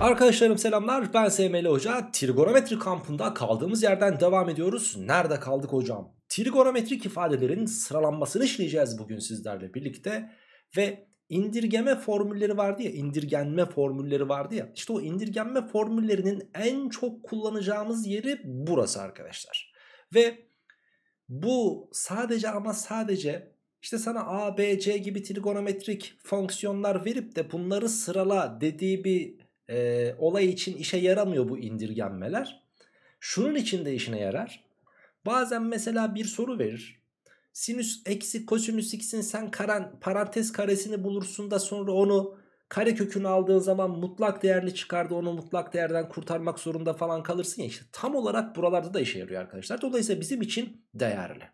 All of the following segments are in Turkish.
Arkadaşlarım selamlar ben SML Hoca trigonometri kampında kaldığımız yerden devam ediyoruz. Nerede kaldık hocam? Trigonometrik ifadelerin sıralanmasını işleyeceğiz bugün sizlerle birlikte. Ve indirgeme formülleri vardı ya indirgenme formülleri vardı ya. İşte o indirgenme formüllerinin en çok kullanacağımız yeri burası arkadaşlar. Ve bu sadece ama sadece işte sana A, B, C gibi trigonometrik fonksiyonlar verip de bunları sırala dediği bir e, olay için işe yaramıyor bu indirgenmeler. Şunun için de işine yarar. Bazen mesela bir soru verir. Sinüs eksi kosinüs x'in sen karan, parantez karesini bulursun da sonra onu kare kökünü aldığın zaman mutlak değerli çıkardı onu mutlak değerden kurtarmak zorunda falan kalırsın ya işte tam olarak buralarda da işe yarıyor arkadaşlar. Dolayısıyla bizim için değerli.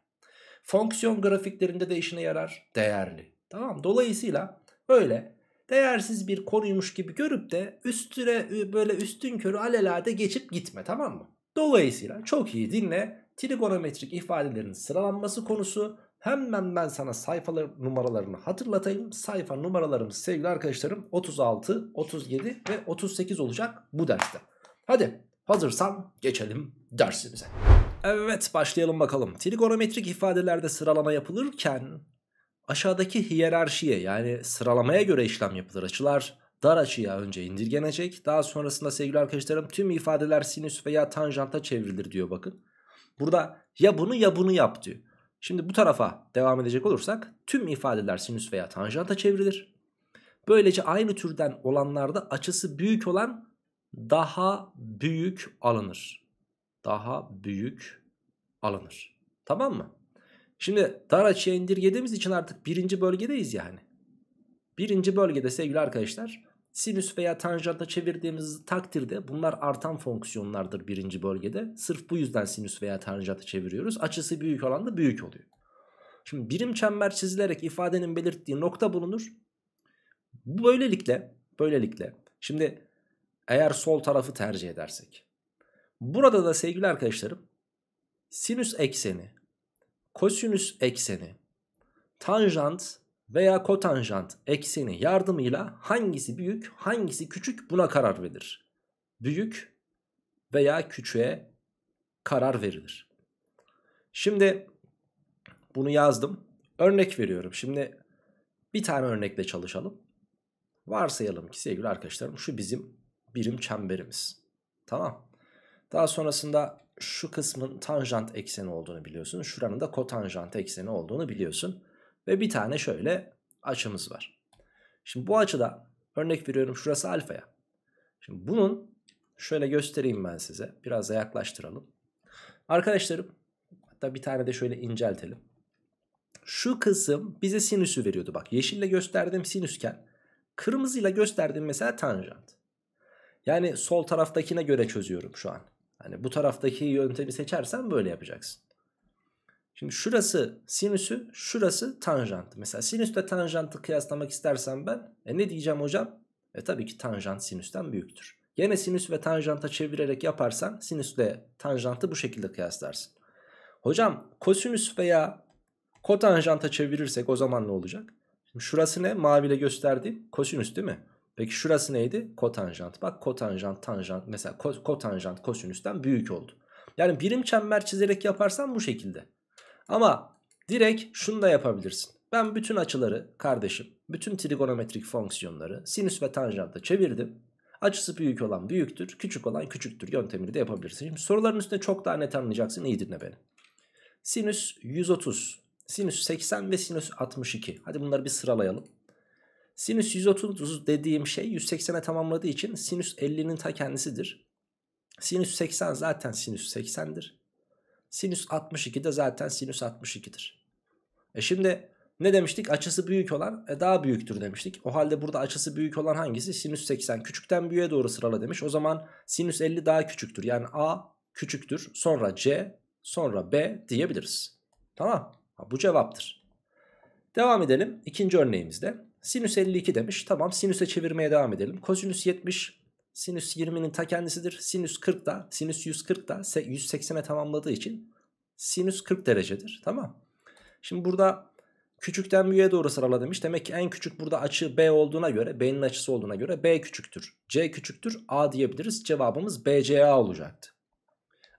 Fonksiyon grafiklerinde de işine yarar. Değerli. Tamam Dolayısıyla öyle değersiz bir konuymuş gibi görüp de üstüne böyle üstün körü alelade geçip gitme tamam mı? Dolayısıyla çok iyi dinle trigonometrik ifadelerin sıralanması konusu hemen ben sana sayfalar numaralarını hatırlatayım. Sayfa numaralarım sevgili arkadaşlarım 36, 37 ve 38 olacak bu derste. Hadi hazırsan geçelim dersimize. Evet başlayalım bakalım. Trigonometrik ifadelerde sıralama yapılırken Aşağıdaki hiyerarşiye yani sıralamaya göre işlem yapılır. Açılar dar açıya önce indirgenecek. Daha sonrasında sevgili arkadaşlarım tüm ifadeler sinüs veya tanjanta çevrilir diyor bakın. Burada ya bunu ya bunu yap diyor. Şimdi bu tarafa devam edecek olursak tüm ifadeler sinüs veya tanjanta çevrilir. Böylece aynı türden olanlarda açısı büyük olan daha büyük alınır. Daha büyük alınır. Tamam mı? Şimdi dar açıya indirgediğimiz için artık birinci bölgedeyiz yani. Birinci bölgede sevgili arkadaşlar sinüs veya tanjanta çevirdiğimiz takdirde bunlar artan fonksiyonlardır birinci bölgede. Sırf bu yüzden sinüs veya tanjanta çeviriyoruz. Açısı büyük olan da büyük oluyor. Şimdi birim çember çizilerek ifadenin belirttiği nokta bulunur. Böylelikle, böylelikle şimdi eğer sol tarafı tercih edersek. Burada da sevgili arkadaşlarım sinüs ekseni kosinüs ekseni, tanjant veya kotanjant ekseni yardımıyla hangisi büyük hangisi küçük buna karar verilir. Büyük veya küçüğe karar verilir. Şimdi bunu yazdım. Örnek veriyorum. Şimdi bir tane örnekle çalışalım. Varsayalım ki sevgili arkadaşlarım şu bizim birim çemberimiz. Tamam. Daha sonrasında şu kısmın tanjant ekseni olduğunu biliyorsun. Şuranın da kotanjant ekseni olduğunu biliyorsun. Ve bir tane şöyle açımız var. Şimdi bu açıda örnek veriyorum şurası alfaya. Şimdi bunun şöyle göstereyim ben size. Biraz da yaklaştıralım. Arkadaşlarım hatta bir tane de şöyle inceltelim. Şu kısım bize sinüsü veriyordu. Bak yeşille gösterdiğim sinüsken kırmızıyla gösterdiğim mesela tanjant. Yani sol taraftakine göre çözüyorum şu an. Yani bu taraftaki yöntemi seçersen böyle yapacaksın. Şimdi şurası sinüsü, şurası tanjantı. Mesela sinüsle tanjantı kıyaslamak istersen ben e ne diyeceğim hocam? E tabii ki tanjant sinüsten büyüktür. Yine sinüs ve tanjanta çevirerek yaparsan sinüsle tanjantı bu şekilde kıyaslarsın. Hocam kosinüs veya kotanjanta çevirirsek o zaman ne olacak? Şimdi şurası ne? Maviyle gösterdiğim kosinüs değil mi? Peki şurası neydi? Kotanjant. Bak kotanjant, tanjant. Mesela kotanjant kosinüsten büyük oldu. Yani birim çember çizerek yaparsan bu şekilde. Ama direkt şunu da yapabilirsin. Ben bütün açıları kardeşim, bütün trigonometrik fonksiyonları sinüs ve tanjantta çevirdim. Açısı büyük olan büyüktür, küçük olan küçüktür yöntemini de yapabilirsin. Şimdi soruların üstüne çok daha net anlayacaksın. İyi dinle beni. Sinüs 130, sinüs 80 ve sinüs 62. Hadi bunları bir sıralayalım. Sinüs 130 dediğim şey 180'e tamamladığı için sinüs 50'nin ta kendisidir. Sinüs 80 zaten sinüs 80'dir. Sinüs 62 de zaten sinüs 62'dir. E şimdi ne demiştik? Açısı büyük olan e, daha büyüktür demiştik. O halde burada açısı büyük olan hangisi? Sinüs 80 küçükten büyüğe doğru sırala demiş. O zaman sinüs 50 daha küçüktür. Yani A küçüktür. Sonra C sonra B diyebiliriz. Tamam. Ha, bu cevaptır. Devam edelim ikinci örneğimizde. Sinüs 52 demiş. Tamam sinüse çevirmeye devam edelim. Kosinüs 70 sinüs 20'nin ta kendisidir. Sinüs 40 da sinüs 140 da 180'e tamamladığı için sinüs 40 derecedir. Tamam. Şimdi burada küçükten büyüğe doğru sırala demiş. Demek ki en küçük burada açı B olduğuna göre B'nin açısı olduğuna göre B küçüktür. C küçüktür. A diyebiliriz. Cevabımız BCA olacaktı.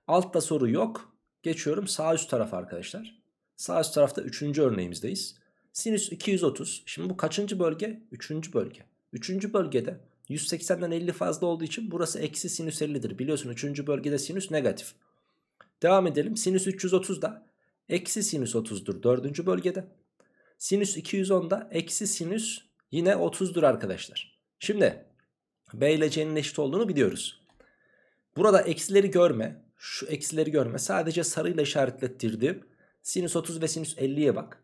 Altta soru yok. Geçiyorum sağ üst taraf arkadaşlar. Sağ üst tarafta 3. örneğimizdeyiz. Sinüs 230. Şimdi bu kaçıncı bölge? Üçüncü bölge. Üçüncü bölgede 180'den 50 fazla olduğu için burası eksi sinüs 50'dir. Biliyorsun üçüncü bölgede sinüs negatif. Devam edelim. Sinüs 330 da eksi sinüs 30'dur dördüncü bölgede. Sinüs 210 da eksi sinüs yine 30'dur arkadaşlar. Şimdi B ile C'nin eşit olduğunu biliyoruz. Burada eksileri görme. Şu eksileri görme. Sadece sarıyla işaretlettirdiğim sinüs 30 ve sinüs 50'ye bak.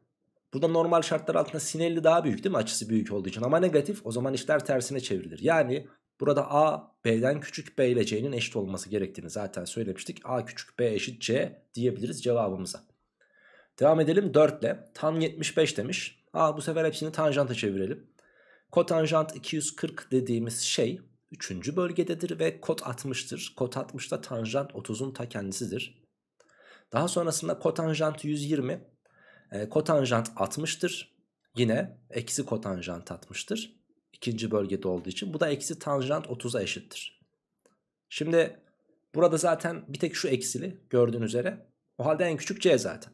Burada normal şartlar altında sin 50 daha büyük değil mi? Açısı büyük olduğu için ama negatif o zaman işler tersine çevrilir. Yani burada A B'den küçük B ile C'nin eşit olması gerektiğini zaten söylemiştik. A küçük B eşit C diyebiliriz cevabımıza. Devam edelim 4 ile. Tan 75 demiş. A bu sefer hepsini tanjanta çevirelim. Kotanjant 240 dediğimiz şey 3. bölgededir ve kot 60'tır. Kot 60 da tanjant 30'un ta kendisidir. Daha sonrasında kotanjant 120 e, kotanjant 60'tır. Yine eksi kotanjant 60'tır. İkinci bölgede olduğu için. Bu da eksi tanjant 30'a eşittir. Şimdi burada zaten bir tek şu eksili gördüğünüz üzere. O halde en küçük c zaten.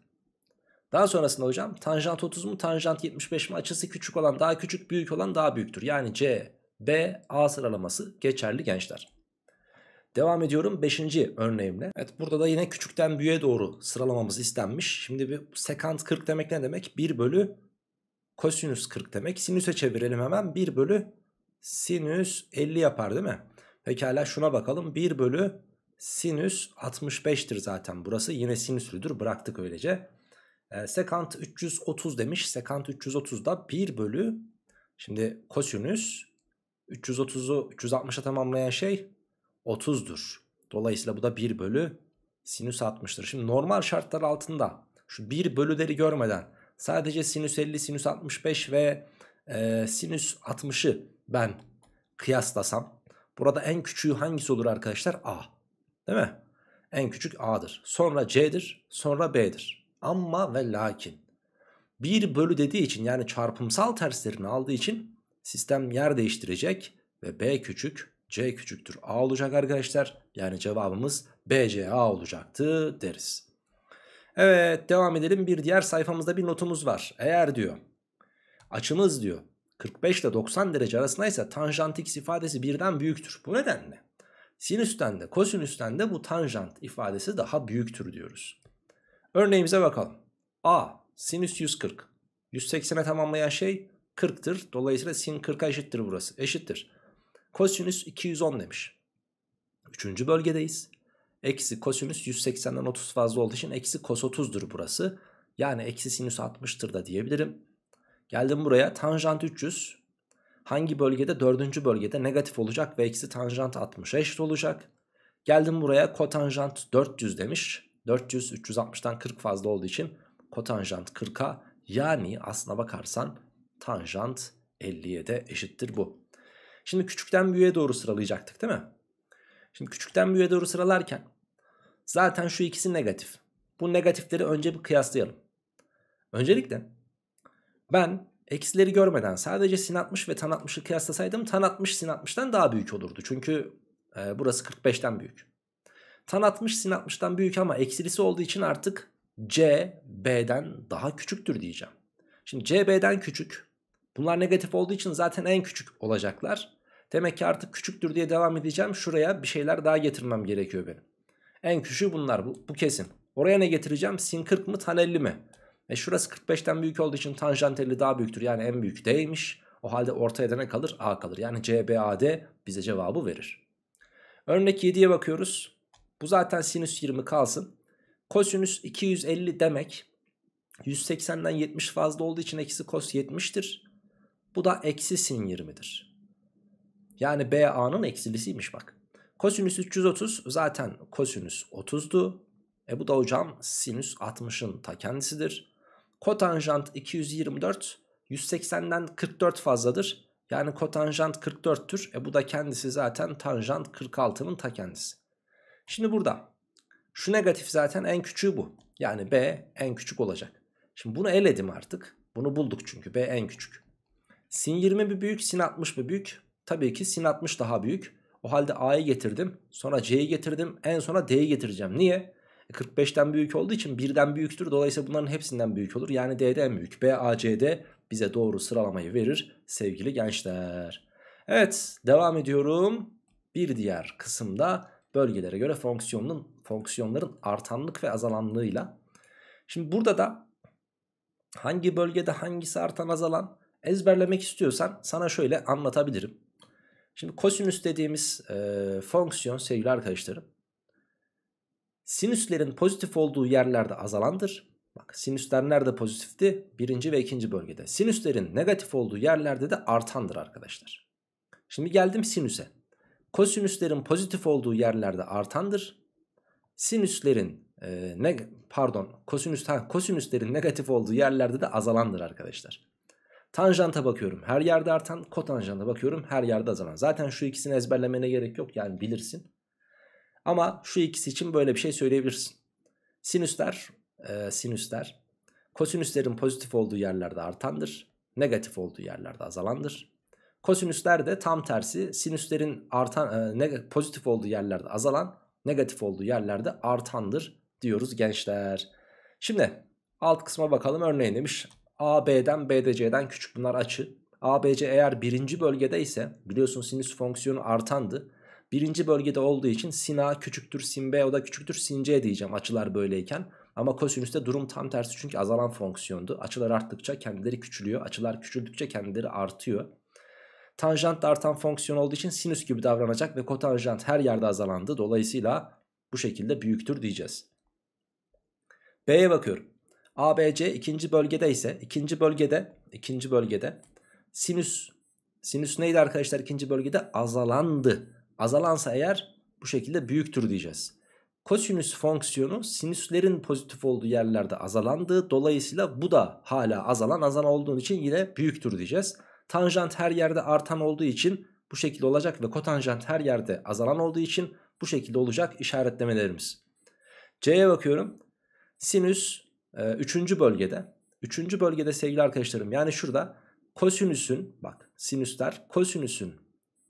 Daha sonrasında hocam tanjant 30 mu tanjant 75 mi açısı küçük olan daha küçük büyük olan daha büyüktür. Yani C, B, A sıralaması geçerli gençler. Devam ediyorum 5. örneğimle. Evet burada da yine küçükten büyüğe doğru sıralamamız istenmiş. Şimdi bir sekant 40 demek ne demek? 1 bölü kosinüs 40 demek. Sinüse çevirelim hemen 1 bölü sinüs 50 yapar değil mi? Pekala şuna bakalım 1 bölü sinüs 65'tir zaten burası. Yine sinüslüdür bıraktık öylece. E, sekant 330 demiş. Sekant 330'da 1 bölü şimdi kosinüs 330'u 360'a tamamlayan şey 30'dur. Dolayısıyla bu da 1 bölü sinüs 60'tır. Şimdi normal şartlar altında şu 1 bölüleri görmeden sadece sinüs 50, sinüs 65 ve e, sinüs 60'ı ben kıyaslasam burada en küçüğü hangisi olur arkadaşlar? A. Değil mi? En küçük A'dır. Sonra C'dir. Sonra B'dir. Ama ve lakin 1 bölü dediği için yani çarpımsal terslerini aldığı için sistem yer değiştirecek ve B küçük C küçüktür A olacak arkadaşlar. Yani cevabımız BCA olacaktı deriz. Evet devam edelim. Bir diğer sayfamızda bir notumuz var. Eğer diyor açımız diyor 45 ile 90 derece arasındaysa tanjant x ifadesi birden büyüktür. Bu nedenle sinüsten de kosinüsten de bu tanjant ifadesi daha büyüktür diyoruz. Örneğimize bakalım. A sinüs 140. 180'e tamamlayan şey 40'tır. Dolayısıyla sin 40'a eşittir burası. Eşittir. Kosinüs 210 demiş. Üçüncü bölgedeyiz. Eksi kosinüs 180'den 30 fazla olduğu için eksi kos 30'dur burası. Yani eksi sinüs 60'tır da diyebilirim. Geldim buraya tanjant 300. Hangi bölgede? Dördüncü bölgede negatif olacak ve eksi tanjant 60'a eşit olacak. Geldim buraya kotanjant 400 demiş. 400 360'tan 40 fazla olduğu için kotanjant 40'a yani aslına bakarsan tanjant de eşittir bu. Şimdi küçükten büyüğe doğru sıralayacaktık değil mi? Şimdi küçükten büyüğe doğru sıralarken zaten şu ikisi negatif. Bu negatifleri önce bir kıyaslayalım. Öncelikle ben eksileri görmeden sadece sin 60 ve tan 60'ı kıyaslasaydım tan 60 sin 60'tan daha büyük olurdu. Çünkü e, burası 45'ten büyük. Tan 60 sin 60'tan büyük ama eksilisi olduğu için artık C B'den daha küçüktür diyeceğim. Şimdi C B'den küçük Bunlar negatif olduğu için zaten en küçük olacaklar. Demek ki artık küçüktür diye devam edeceğim. Şuraya bir şeyler daha getirmem gerekiyor benim. En küçüğü bunlar bu, bu kesin. Oraya ne getireceğim? Sin 40 mı tan 50 mi? E şurası 45'ten büyük olduğu için tanjant 50 daha büyüktür. Yani en büyük D'ymiş. O halde ortaya da ne kalır? A kalır. Yani CBAD bize cevabı verir. Örnek 7'ye bakıyoruz. Bu zaten sinüs 20 kalsın. Kosinüs 250 demek. 180'den 70 fazla olduğu için eksi kos 70'tir. Bu da eksi sin 20'dir. Yani BA'nın eksilisiymiş bak. Kosinüs 330 zaten kosinüs 30'du. E bu da hocam sinüs 60'ın ta kendisidir. Kotanjant 224 180'den 44 fazladır. Yani kotanjant 44'tür. E bu da kendisi zaten tanjant 46'nın ta kendisi. Şimdi burada şu negatif zaten en küçüğü bu. Yani B en küçük olacak. Şimdi bunu eledim artık. Bunu bulduk çünkü B en küçük. Sin 20 mi büyük sin 60 mı büyük? Tabii ki sin 60 daha büyük. O halde A'yı getirdim. Sonra C'yi getirdim. En sona D'yi getireceğim. Niye? 45'ten e, büyük olduğu için 1'den büyüktür. Dolayısıyla bunların hepsinden büyük olur. Yani D'den büyük. B, A, C, bize doğru sıralamayı verir sevgili gençler. Evet devam ediyorum. Bir diğer kısımda bölgelere göre fonksiyonun, fonksiyonların artanlık ve azalanlığıyla. Şimdi burada da hangi bölgede hangisi artan azalan ezberlemek istiyorsan sana şöyle anlatabilirim. Şimdi kosinüs dediğimiz e, fonksiyon sevgili arkadaşlarım. Sinüslerin pozitif olduğu yerlerde azalandır. Bak sinüsler nerede pozitifti? Birinci ve ikinci bölgede. Sinüslerin negatif olduğu yerlerde de artandır arkadaşlar. Şimdi geldim sinüse. Kosinüslerin pozitif olduğu yerlerde artandır. Sinüslerin e, ne, pardon kosinüs, ha, kosinüslerin negatif olduğu yerlerde de azalandır arkadaşlar. Tanjanta bakıyorum her yerde artan kotanjanta bakıyorum her yerde azalan. Zaten şu ikisini ezberlemene gerek yok yani bilirsin. Ama şu ikisi için böyle bir şey söyleyebilirsin. Sinüsler, e, sinüsler kosinüslerin pozitif olduğu yerlerde artandır. Negatif olduğu yerlerde azalandır. Kosinüsler de tam tersi sinüslerin artan, e, pozitif olduğu yerlerde azalan, negatif olduğu yerlerde artandır diyoruz gençler. Şimdi alt kısma bakalım örneğin demiş. AB'den BDC'den küçük bunlar açı. ABC eğer birinci bölgede ise biliyorsun sinüs fonksiyonu artandı. Birinci bölgede olduğu için sin A küçüktür sin B o da küçüktür sin C diyeceğim açılar böyleyken. Ama kosinüste durum tam tersi çünkü azalan fonksiyondu. Açılar arttıkça kendileri küçülüyor. Açılar küçüldükçe kendileri artıyor. Tanjant da artan fonksiyon olduğu için sinüs gibi davranacak ve kotanjant her yerde azalandı. Dolayısıyla bu şekilde büyüktür diyeceğiz. B'ye bakıyorum. ABC ikinci bölgede ise ikinci bölgede ikinci bölgede sinüs sinüs neydi arkadaşlar ikinci bölgede azalandı. Azalansa eğer bu şekilde büyüktür diyeceğiz. Kosinüs fonksiyonu sinüslerin pozitif olduğu yerlerde azalandı. Dolayısıyla bu da hala azalan azalan olduğu için yine büyüktür diyeceğiz. Tanjant her yerde artan olduğu için bu şekilde olacak ve kotanjant her yerde azalan olduğu için bu şekilde olacak işaretlemelerimiz. C'ye bakıyorum. Sinüs e, üçüncü bölgede. Üçüncü bölgede sevgili arkadaşlarım yani şurada kosinüsün bak sinüsler kosinüsün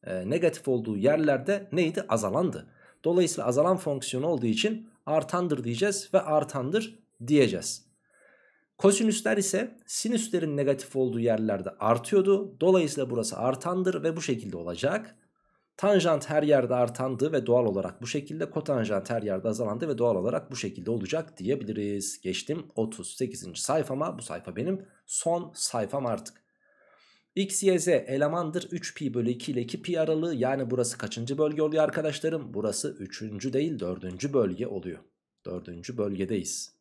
e, negatif olduğu yerlerde neydi? Azalandı. Dolayısıyla azalan fonksiyonu olduğu için artandır diyeceğiz ve artandır diyeceğiz. Kosinüsler ise sinüslerin negatif olduğu yerlerde artıyordu. Dolayısıyla burası artandır ve bu şekilde olacak. Tanjant her yerde artandı ve doğal olarak bu şekilde kotanjant her yerde azalandı ve doğal olarak bu şekilde olacak diyebiliriz. Geçtim 38. sayfama bu sayfa benim son sayfam artık. X, Y, Z elemandır 3pi bölü 2 ile 2pi aralığı yani burası kaçıncı bölge oluyor arkadaşlarım? Burası 3. değil 4. bölge oluyor. 4. bölgedeyiz.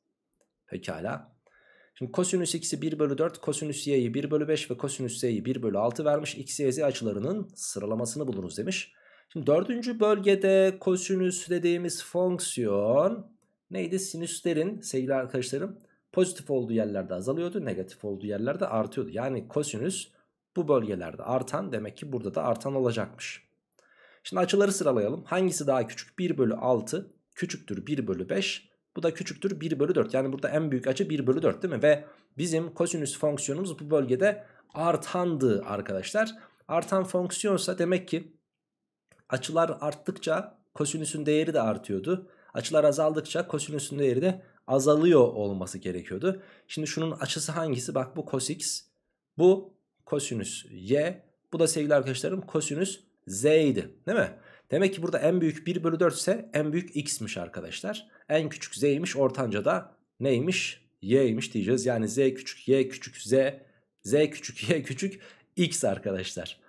Pekala. Şimdi kosinüs x'i 1 bölü 4, kosinüs y'yi 1 bölü 5 ve kosinüs z'yi 1 bölü 6 vermiş. X, y, z açılarının sıralamasını bulunuz demiş. Şimdi dördüncü bölgede kosinüs dediğimiz fonksiyon neydi? Sinüslerin sevgili arkadaşlarım pozitif olduğu yerlerde azalıyordu. Negatif olduğu yerlerde artıyordu. Yani kosinüs bu bölgelerde artan demek ki burada da artan olacakmış. Şimdi açıları sıralayalım. Hangisi daha küçük? 1 bölü 6 küçüktür 1 bölü 5. Bu da küçüktür 1 bölü 4. Yani burada en büyük açı 1 bölü 4 değil mi? Ve bizim kosinüs fonksiyonumuz bu bölgede artandı arkadaşlar. Artan fonksiyonsa demek ki açılar arttıkça kosinüsün değeri de artıyordu. Açılar azaldıkça kosinüsün değeri de azalıyor olması gerekiyordu. Şimdi şunun açısı hangisi? Bak bu cos x, bu kosinüs y, bu da sevgili arkadaşlarım kosinüs z idi değil mi? Demek ki burada en büyük 1 bölü 4 ise en büyük x'miş arkadaşlar. En küçük z'ymiş ortanca da neymiş? y'ymiş diyeceğiz. Yani z küçük y küçük z z küçük y küçük x arkadaşlar.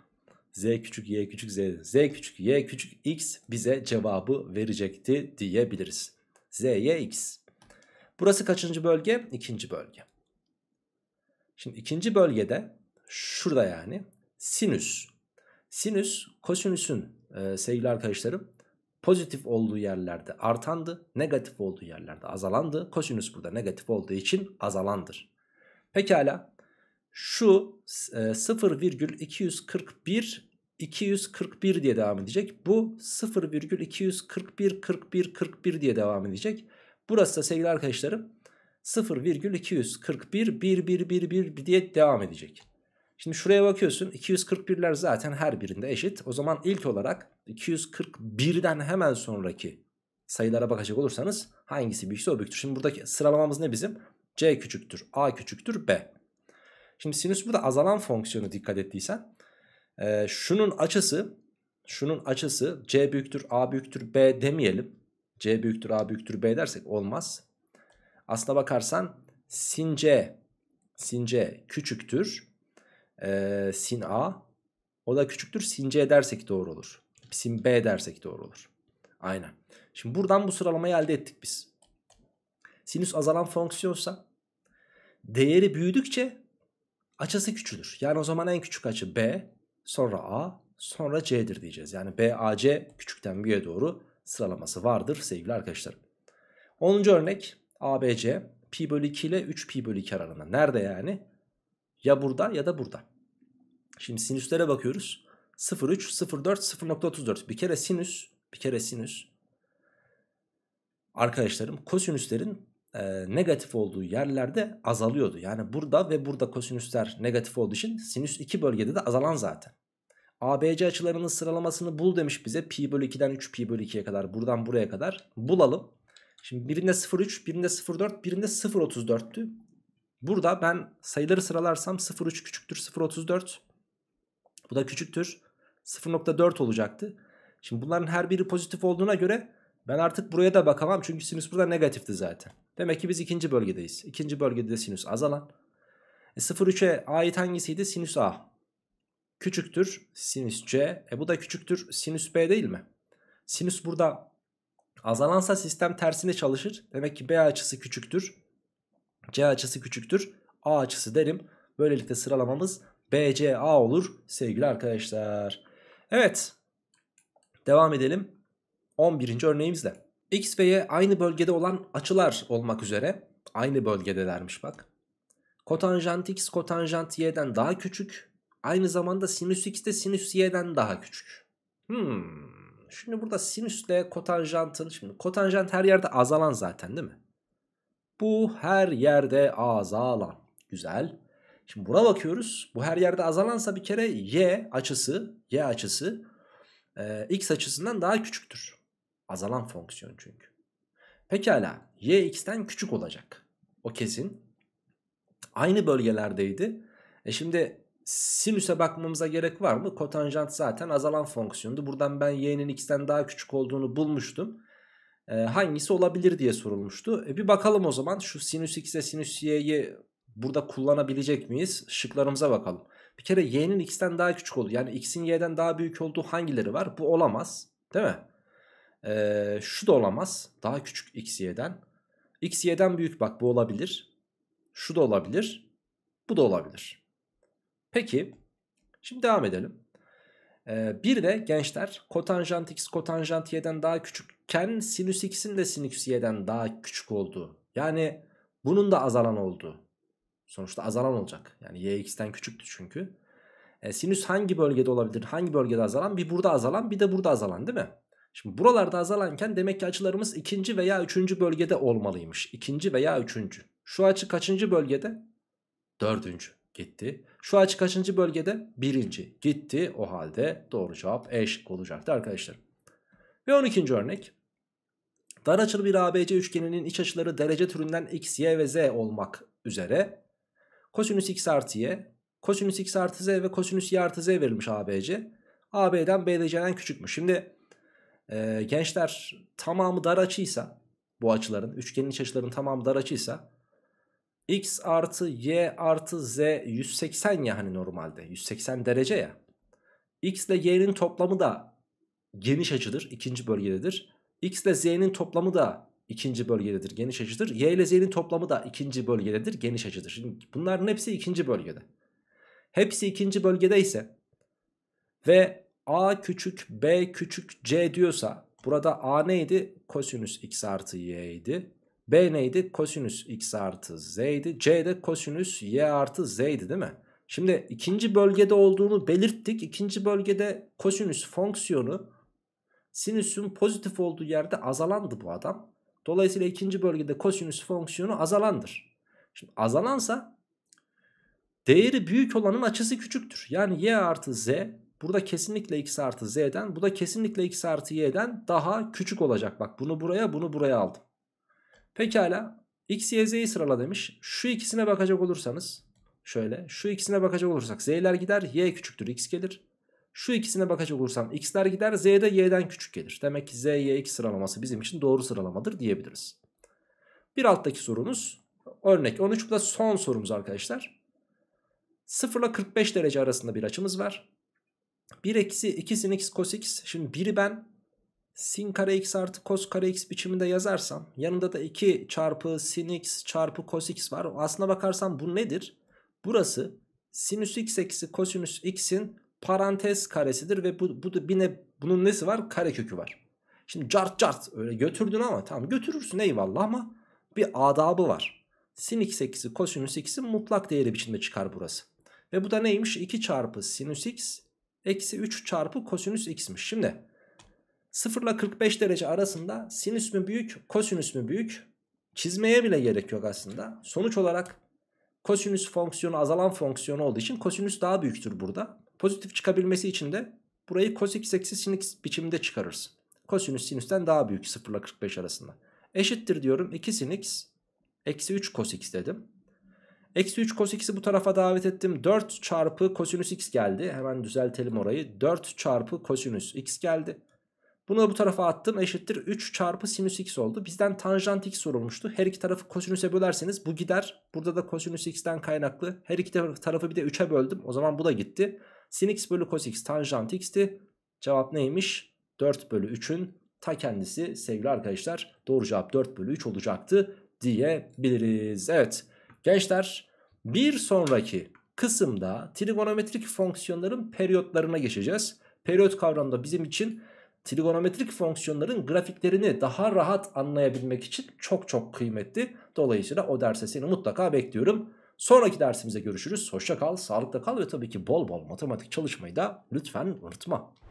z küçük y küçük z z küçük y küçük x bize cevabı verecekti diyebiliriz. z y x. Burası kaçıncı bölge? İkinci bölge. Şimdi ikinci bölgede şurada yani sinüs Sinüs kosinüsün e, sevgili arkadaşlarım pozitif olduğu yerlerde artandı. Negatif olduğu yerlerde azalandı. Kosinüs burada negatif olduğu için azalandır. Pekala şu e, 0,241 241 diye devam edecek. Bu 0,241 41 41 diye devam edecek. Burası da sevgili arkadaşlarım 0,241 1111 diye devam edecek. Şimdi şuraya bakıyorsun 241'ler zaten her birinde eşit. O zaman ilk olarak 241'den hemen sonraki sayılara bakacak olursanız hangisi büyükse o büyüktür. Şimdi buradaki sıralamamız ne bizim? C küçüktür, A küçüktür, B. Şimdi sinüs burada azalan fonksiyonu dikkat ettiysen. E, şunun açısı, şunun açısı C büyüktür, A büyüktür, B demeyelim. C büyüktür, A büyüktür, B dersek olmaz. Aslına bakarsan sin C, sin C küçüktür, e, sin A. O da küçüktür. Sin C dersek doğru olur. Sin B dersek doğru olur. Aynen. Şimdi buradan bu sıralamayı elde ettik biz. Sinüs azalan fonksiyonsa değeri büyüdükçe açısı küçülür. Yani o zaman en küçük açı B, sonra A, sonra C'dir diyeceğiz. Yani B, A, C küçükten büyüğe doğru sıralaması vardır sevgili arkadaşlarım. 10. örnek A, B, C. Pi bölü 2 ile 3 pi bölü 2 aralığında. Nerede yani? Ya burada ya da burada. Şimdi sinüslere bakıyoruz. 0,3, 0,4, 0,34. Bir kere sinüs, bir kere sinüs. Arkadaşlarım kosinüslerin e, negatif olduğu yerlerde azalıyordu. Yani burada ve burada kosinüsler negatif olduğu için sinüs iki bölgede de azalan zaten. ABC açılarının sıralamasını bul demiş bize. Pi bölü 2'den 3 pi bölü 2'ye kadar buradan buraya kadar bulalım. Şimdi birinde 0.3, birinde 0.4, birinde 0.34'tü. Burada ben sayıları sıralarsam 0.3 küçüktür 0.34. Bu da küçüktür 0.4 olacaktı. Şimdi bunların her biri pozitif olduğuna göre ben artık buraya da bakamam. Çünkü sinüs burada negatifti zaten. Demek ki biz ikinci bölgedeyiz. İkinci bölgede de sinüs azalan. E 0.3'e ait hangisiydi? Sinüs A. Küçüktür sinüs C. E bu da küçüktür sinüs B değil mi? Sinüs burada azalansa sistem tersine çalışır. Demek ki B açısı küçüktür. C açısı küçüktür. A açısı derim. Böylelikle sıralamamız BCA olur sevgili arkadaşlar. Evet. Devam edelim. 11. örneğimizle. X ve Y aynı bölgede olan açılar olmak üzere aynı bölgedelermiş bak. Kotanjant X kotanjant Y'den daha küçük. Aynı zamanda sinüs X de sinüs Y'den daha küçük. Hmm. Şimdi burada sinüsle kotanjantın şimdi kotanjant her yerde azalan zaten değil mi? Bu her yerde azalan. Güzel. Şimdi buna bakıyoruz. Bu her yerde azalansa bir kere y açısı, y açısı e, x açısından daha küçüktür. Azalan fonksiyon çünkü. Pekala y x'ten küçük olacak. O kesin. Aynı bölgelerdeydi. E şimdi sinüse bakmamıza gerek var mı? Kotanjant zaten azalan fonksiyondu. Buradan ben y'nin x'ten daha küçük olduğunu bulmuştum e, hangisi olabilir diye sorulmuştu. E, bir bakalım o zaman şu sinüs x'e sinüs y'yi burada kullanabilecek miyiz? Şıklarımıza bakalım. Bir kere y'nin x'ten daha küçük olduğu yani x'in y'den daha büyük olduğu hangileri var? Bu olamaz değil mi? E, şu da olamaz. Daha küçük x y'den. x y'den büyük bak bu olabilir. Şu da olabilir. Bu da olabilir. Peki şimdi devam edelim. Ee, bir de gençler kotanjant x kotanjant y'den daha küçükken sinüs x'in de sinüs y'den daha küçük olduğu. Yani bunun da azalan olduğu. Sonuçta azalan olacak. Yani y x'ten küçüktü çünkü. E, sinüs hangi bölgede olabilir? Hangi bölgede azalan? Bir burada azalan bir de burada azalan değil mi? Şimdi buralarda azalanken demek ki açılarımız ikinci veya üçüncü bölgede olmalıymış. İkinci veya üçüncü. Şu açı kaçıncı bölgede? Dördüncü. Gitti. Şu açı kaçıncı bölgede? Birinci. Gitti. O halde doğru cevap E şıkkı olacaktı arkadaşlar. Ve 12. örnek. Dar açılı bir ABC üçgeninin iç açıları derece türünden x, y ve z olmak üzere kosinüs x artı y, kosinüs x artı z ve kosinüs y artı z verilmiş ABC. AB'den BDC'den küçükmüş. Şimdi e, gençler tamamı dar açıysa bu açıların, üçgenin iç açılarının tamamı dar açıysa x artı y artı z 180 ya hani normalde 180 derece ya. x ile y'nin toplamı da geniş açıdır ikinci bölgededir. x ile z'nin toplamı da ikinci bölgededir geniş açıdır. Y ile Z'nin toplamı da ikinci bölgededir geniş açıdır. Şimdi bunların hepsi ikinci bölgede. Hepsi ikinci bölgede ise ve A küçük B küçük C diyorsa burada A neydi? Kosinüs x artı y idi. B neydi? Kosinüs x artı z idi. C de kosinüs y artı z idi değil mi? Şimdi ikinci bölgede olduğunu belirttik. İkinci bölgede kosinüs fonksiyonu sinüsün pozitif olduğu yerde azalandı bu adam. Dolayısıyla ikinci bölgede kosinüs fonksiyonu azalandır. Şimdi azalansa değeri büyük olanın açısı küçüktür. Yani y artı z burada kesinlikle x artı z'den bu da kesinlikle x artı y'den daha küçük olacak. Bak bunu buraya bunu buraya aldım. Pekala x, y, z'yi sırala demiş. Şu ikisine bakacak olursanız şöyle şu ikisine bakacak olursak z'ler gider y küçüktür x gelir. Şu ikisine bakacak olursam x'ler gider z'de y'den küçük gelir. Demek ki z, y, x sıralaması bizim için doğru sıralamadır diyebiliriz. Bir alttaki sorumuz örnek 13 bu da son sorumuz arkadaşlar. 0 ile 45 derece arasında bir açımız var. 1 eksi 2 sin x cos x. Şimdi biri ben sin kare x artı cos kare x biçiminde yazarsam yanında da 2 çarpı sin x çarpı cos x var. Aslına bakarsam bu nedir? Burası sinüs x eksi kosinüs x'in parantez karesidir ve bu, bu da bine, bunun nesi var? Karekökü var. Şimdi cart cart öyle götürdün ama tamam götürürsün eyvallah ama bir adabı var. Sin x eksi kosinüs x'in mutlak değeri biçimde çıkar burası. Ve bu da neymiş? 2 çarpı sinüs x eksi 3 çarpı kosinüs x'miş. Şimdi 0 ile 45 derece arasında sinüs mü büyük kosinüs mü büyük çizmeye bile gerek yok aslında. Sonuç olarak kosinüs fonksiyonu azalan fonksiyonu olduğu için kosinüs daha büyüktür burada. Pozitif çıkabilmesi için de burayı kos x eksi sin x biçiminde çıkarırsın. Kosinüs sinüsten daha büyük 0 ile 45 arasında. Eşittir diyorum 2 sin x eksi 3 kos x dedim. Eksi 3 kos x'i bu tarafa davet ettim. 4 çarpı kosinüs x geldi. Hemen düzeltelim orayı. 4 çarpı kosinüs x geldi. Bunu bu tarafa attım eşittir 3 çarpı sinüs x oldu. Bizden tanjant x sorulmuştu. Her iki tarafı kosinüse bölerseniz bu gider. Burada da kosinüs x'ten kaynaklı. Her iki tarafı bir de 3'e böldüm. O zaman bu da gitti. Sin x bölü cos x tanjant x'ti. Cevap neymiş? 4 bölü 3'ün ta kendisi sevgili arkadaşlar. Doğru cevap 4 bölü 3 olacaktı diyebiliriz. Evet gençler bir sonraki kısımda trigonometrik fonksiyonların periyotlarına geçeceğiz. Periyot kavramı da bizim için trigonometrik fonksiyonların grafiklerini daha rahat anlayabilmek için çok çok kıymetli. Dolayısıyla o derse seni mutlaka bekliyorum. Sonraki dersimize görüşürüz. Hoşça kal, sağlıkla kal ve tabii ki bol bol matematik çalışmayı da lütfen unutma.